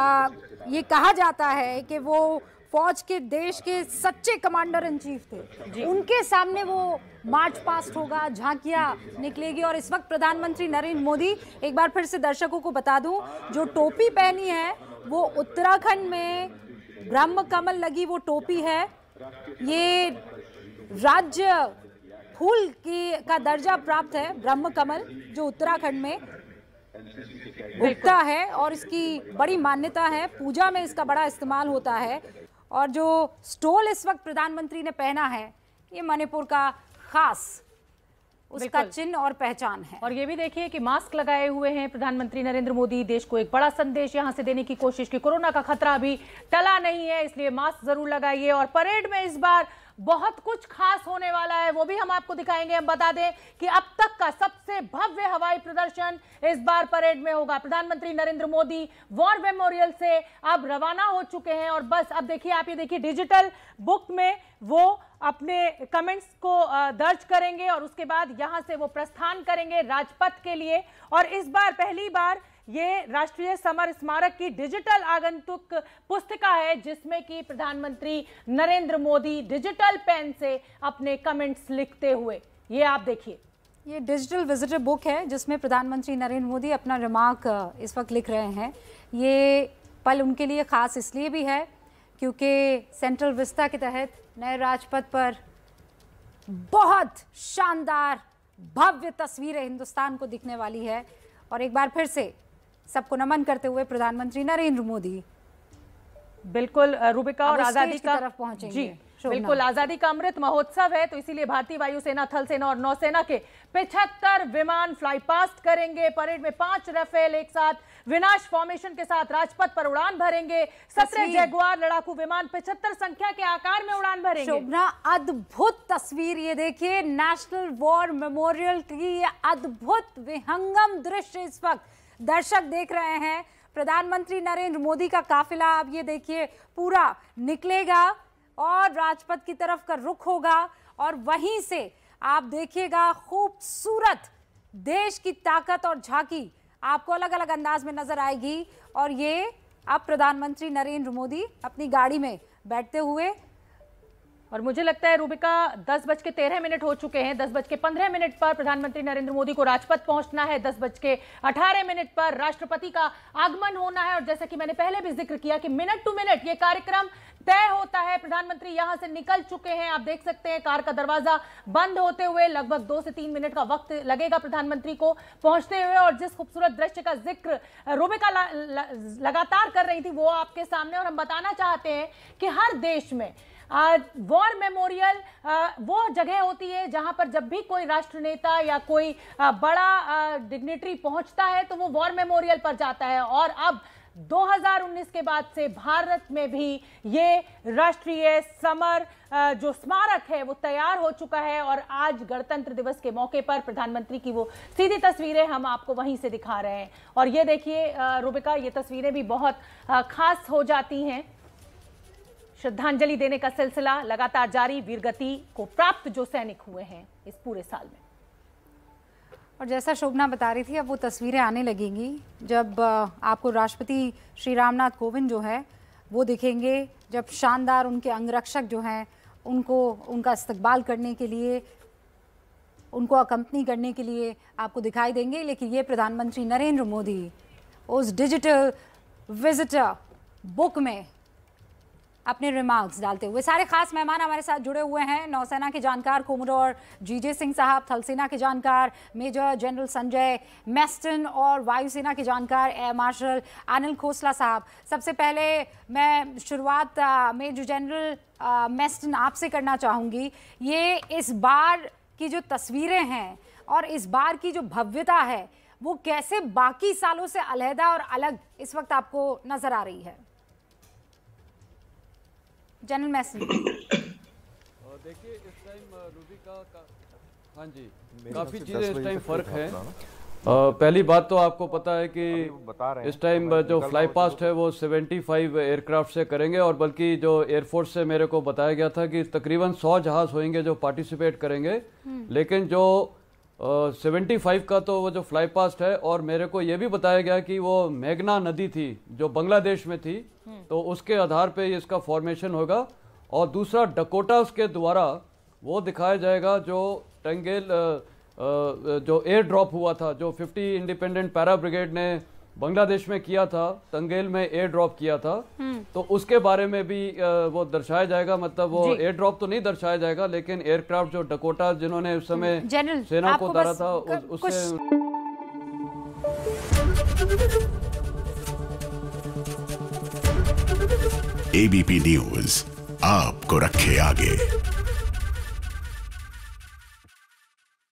आ, ये कहा जाता है कि वो फौज के देश के सच्चे कमांडर इन चीफ थे उनके सामने वो मार्च पास्ट होगा झांकिया निकलेगी और इस वक्त प्रधानमंत्री नरेंद्र मोदी एक बार फिर से दर्शकों को बता दूं जो टोपी पहनी है वो उत्तराखंड में ब्रह्म कमल लगी वो टोपी है ये राज्य फूल की का दर्जा प्राप्त है ब्रह्म कमल जो उत्तराखंड में उगता है और इसकी बड़ी मान्यता है पूजा में इसका बड़ा इस्तेमाल होता है और जो स्टोल इस वक्त प्रधानमंत्री ने पहना है ये मणिपुर का खास उसका चिन्ह और पहचान है और ये भी देखिए कि मास्क लगाए हुए हैं प्रधानमंत्री नरेंद्र मोदी देश को एक बड़ा संदेश यहाँ से देने की कोशिश की कोरोना का खतरा अभी टला नहीं है इसलिए मास्क जरूर लगाइए और परेड में इस बार बहुत कुछ खास होने वाला है वो भी हम आपको दिखाएंगे हम बता दें कि अब तक का सबसे भव्य हवाई प्रदर्शन इस बार परेड में होगा प्रधानमंत्री नरेंद्र मोदी वॉर मेमोरियल से अब रवाना हो चुके हैं और बस अब देखिए आप ये देखिए डिजिटल बुक में वो अपने कमेंट्स को दर्ज करेंगे और उसके बाद यहाँ से वो प्रस्थान करेंगे राजपथ के लिए और इस बार पहली बार ये राष्ट्रीय समर स्मारक की डिजिटल आगंतुक पुस्तिका है जिसमें कि प्रधानमंत्री नरेंद्र मोदी डिजिटल पेन से अपने कमेंट्स लिखते हुए ये आप देखिए ये डिजिटल विजिटर बुक है जिसमें प्रधानमंत्री नरेंद्र मोदी अपना रिमार्क इस वक्त लिख रहे हैं ये पल उनके लिए ख़ास इसलिए भी है क्योंकि सेंट्रल विस्ता के तहत नए राजपथ पर बहुत शानदार भव्य तस्वीरें हिंदुस्तान को दिखने वाली है और एक बार फिर से सबको नमन करते हुए प्रधानमंत्री नरेंद्र मोदी बिल्कुल रूबिका और आजादी का तरफ पहुंचेंगे जी बिल्कुल आजादी का अमृत महोत्सव है तो इसीलिए भारतीय वायुसेना थल सेना और नौसेना के 75 विमान फ्लाई पास्ट करेंगे परेड में पांच रफेल एक साथ विनाश फॉर्मेशन के साथ राजपथ पर उड़ान भरेंगे सत्रह जयगुआर लड़ाकू विमान 75 संख्या के आकार में उड़ान भरेंगे शोभना अद्भुत तस्वीर ये देखिए नेशनल वॉर मेमोरियल की अद्भुत विहंगम दृश्य इस वक्त दर्शक देख रहे हैं प्रधानमंत्री नरेंद्र मोदी का काफिला आप ये देखिए पूरा निकलेगा और राजपथ की तरफ का रुख होगा और वहीं से आप देखिएगा खूबसूरत देश की ताकत और झांकी आपको अलग अलग अंदाज में नजर आएगी और ये अब प्रधानमंत्री नरेंद्र मोदी अपनी गाड़ी में बैठते हुए और मुझे लगता है रूबिका दस बज के तेरह मिनट हो चुके हैं दस बज के पंद्रह मिनट पर प्रधानमंत्री नरेंद्र मोदी को राजपथ पहुंचना है दस बज के अठारह मिनट पर राष्ट्रपति का आगमन होना है और जैसा कि मैंने पहले भी जिक्र किया कि मिनट टू मिनट ये कार्यक्रम तय होता है प्रधानमंत्री यहां से निकल चुके हैं आप देख सकते हैं कार का दरवाजा बंद होते हुए लगभग दो से तीन मिनट का वक्त लगेगा प्रधानमंत्री को पहुंचते हुए और जिस खूबसूरत दृश्य का जिक्र रूबिका लगातार कर रही थी वो आपके सामने और हम बताना चाहते हैं कि हर देश में वॉर मेमोरियल वो जगह होती है जहां पर जब भी कोई राष्ट्र नेता या कोई बड़ा डिग्नेटरी पहुंचता है तो वो वॉर मेमोरियल पर जाता है और अब 2019 के बाद से भारत में भी ये राष्ट्रीय समर जो स्मारक है वो तैयार हो चुका है और आज गणतंत्र दिवस के मौके पर प्रधानमंत्री की वो सीधी तस्वीरें हम आपको वहीं से दिखा रहे हैं और ये देखिए रूबिका ये तस्वीरें भी बहुत खास हो जाती हैं श्रद्धांजलि देने का सिलसिला लगातार जारी वीरगति को प्राप्त जो सैनिक हुए हैं इस पूरे साल में और जैसा शोभना बता रही थी अब वो तस्वीरें आने लगेंगी जब आपको राष्ट्रपति श्री रामनाथ कोविंद जो है वो दिखेंगे जब शानदार उनके अंगरक्षक जो हैं उनको उनका इस्तकबाल करने के लिए उनको अकम्पनी करने के लिए आपको दिखाई देंगे लेकिन ये प्रधानमंत्री नरेंद्र मोदी उस डिजिटल विजिटर बुक में अपने रिमार्क्स डालते हुए सारे खास मेहमान हमारे साथ जुड़े हुए हैं नौसेना के जानकार कोमडोर जीजे सिंह साहब थलसेना के जानकार मेजर जनरल संजय मेस्टन और वायुसेना के जानकार एयर मार्शल अनिल खोसला साहब सबसे पहले मैं शुरुआत मेजर जनरल मेस्टन आपसे करना चाहूँगी ये इस बार की जो तस्वीरें हैं और इस बार की जो भव्यता है वो कैसे बाकी सालों से अलहदा और अलग इस वक्त आपको नज़र आ रही है जनरल मैसेज देखिए इस टाइम uh, रूबी का हाँ जी काफ़ी चीज़ें इस टाइम फ़र्क है पहली बात तो आपको पता है कि इस टाइम तो जो फ्लाई पास्ट है वो 75 एयरक्राफ्ट से करेंगे और बल्कि जो एयरफोर्स से मेरे को बताया गया था कि तकरीबन 100 जहाज होंगे जो पार्टिसिपेट करेंगे हम्म। लेकिन जो सेवेंटी फाइव का तो वो जो फ्लाई पास्ट है और मेरे को ये भी बताया गया कि वो मेघना नदी थी जो बांग्लादेश में थी हम्म। तो उसके आधार पे इसका फॉर्मेशन होगा और दूसरा डकोटा के द्वारा वो दिखाया जाएगा जो टेंगेल जो एयर ड्रॉप हुआ था जो 50 इंडिपेंडेंट पैरा ब्रिगेड ने बांग्लादेश में किया था तंगेल में एयर ड्रॉप किया था हम्म। तो उसके बारे में भी वो दर्शाया जाएगा मतलब वो एयर ड्रॉप तो नहीं दर्शाया जाएगा लेकिन एयरक्राफ्ट जो डकोटा जिन्होंने उस समय हम्म, सेना को उतारा था उससे एबीपी न्यूज आपको रखे आगे